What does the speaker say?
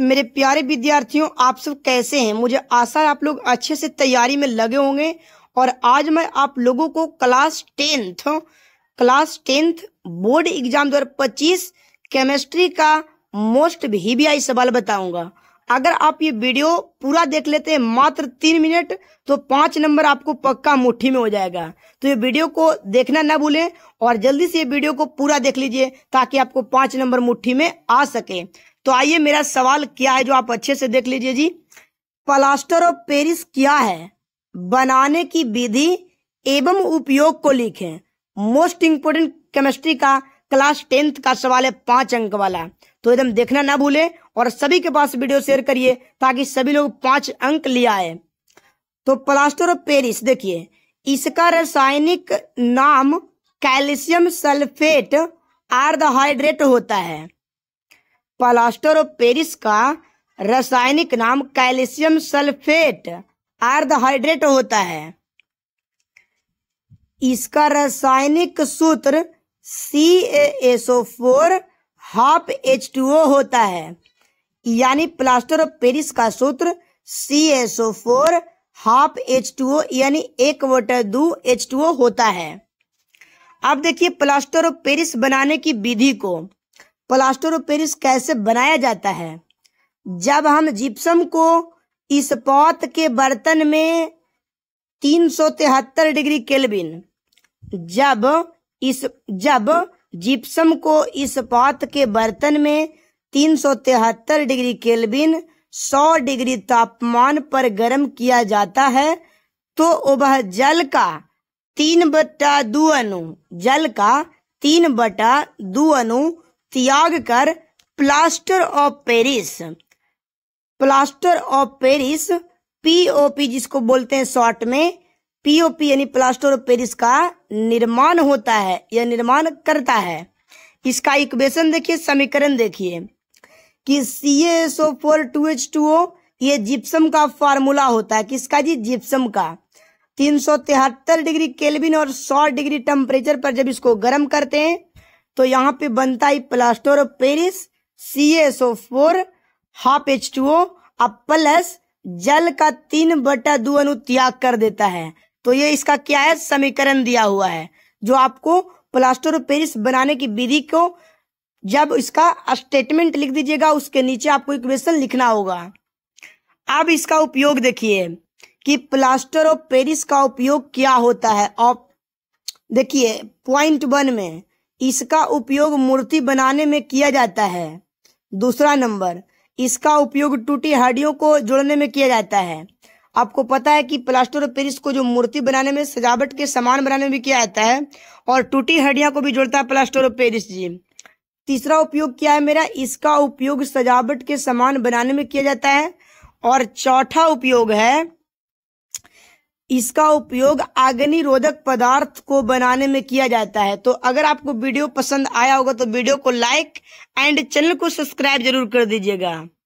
मेरे प्यारे विद्यार्थियों आप सब कैसे हैं मुझे आशा है आप लोग अच्छे से तैयारी में लगे होंगे और आज मैं आप लोगों को class tenth class tenth board exam दो केमिस्ट्री का मोस्ट भी सवाल बताऊंगा अगर आप ये वीडियो पूरा देख लेते हैं मात्र तीन मिनट तो पांच नंबर आपको पक्का मुट्ठी में हो जाएगा तो ये वीडियो को देखना ना भूलें और जल्दी से ये वीडियो को पूरा देख लीजिए ताकि आपको पांच नंबर मुट्ठी में आ सके तो आइए मेरा सवाल क्या है जो आप अच्छे से देख लीजिए जी प्लास्टर ऑफ पेरिस क्या है बनाने की विधि एवं उपयोग को लिखें मोस्ट इंपोर्टेंट केमिस्ट्री का क्लास टेंथ का सवाल है पांच अंक वाला तो एकदम देखना ना भूले और सभी के पास वीडियो शेयर करिए ताकि सभी लोग पांच अंक ले आए तो प्लास्टर ऑफ पेरिस देखिए इसका रासायनिक नाम कैल्शियम सल्फेट आर्धहाइड्रेट होता है प्लास्टर ऑफ पेरिस का रासायनिक नाम कैल्शियम सल्फेट आर्धहाइड्रेट होता है इसका रासायनिक सूत्र C S O four half H two O होता है यानी प्लास्टर ऑफ पेरिस का सूत्र C S O four half H two O यानी एक वोटर दो एच टू ओ होता है अब देखिए प्लास्टर ऑफ पेरिस बनाने की विधि को प्लास्टर ऑफ पेरिस कैसे बनाया जाता है जब हम जिप्सम को इस पौत के बर्तन में तीन सौ तिहत्तर डिग्री केल्विन जब इस जब जिप्सम को इस पात के बर्तन में तीन सौ तिहत्तर डिग्री केल्विन 100 डिग्री तापमान पर गर्म किया जाता है तो वह जल का तीन बटा दो अनु जल का तीन बटा दो अनु त्याग कर plaster of Paris plaster of Paris P O P जिसको बोलते हैं शॉर्ट में पीओपी यानी प्लास्टर ऑफ पेरिस का निर्माण होता है या निर्माण करता है इसका इक्वेशन देखिए समीकरण देखिए कि C S O four two H two O ये जिप्सम का फार्मूला होता है किसका जी जिप्सम का तीन सौ तिहत्तर डिग्री केल्विन और सौ डिग्री टेम्परेचर पर जब इसको गर्म करते हैं तो यहाँ पे बनता है plaster of Paris C S O four half H two O अब प्लस जल का तीन बटा दो त्याग कर देता है तो ये इसका क्या है समीकरण दिया हुआ है जो आपको प्लास्टर ऑफ पेरिस बनाने की विधि को जब इसका स्टेटमेंट लिख दीजिएगा उसके नीचे आपको इक्वेशन लिखना होगा अब इसका उपयोग देखिए कि प्लास्टर ऑफ पेरिस का उपयोग क्या होता है और देखिए पॉइंट वन में इसका उपयोग मूर्ति बनाने में किया जाता है दूसरा नंबर इसका उपयोग टूटी हड्डियों को जोड़ने में किया जाता है आपको पता है कि प्लास्टर ऑफ पेरिस को जो मूर्ति बनाने में सजावट के सामान बनाने में भी किया जाता है और टूटी हड्डियां को भी जोड़ता है प्लास्टर ऑफ पेरिस जी तीसरा उपयोग क्या है मेरा इसका उपयोग सजावट के सामान बनाने में किया जाता है और चौथा उपयोग है इसका उपयोग आग्नि रोधक पदार्थ को बनाने में किया जाता है तो अगर आपको वीडियो पसंद आया होगा तो वीडियो को लाइक एंड चैनल को सब्सक्राइब जरूर कर दीजिएगा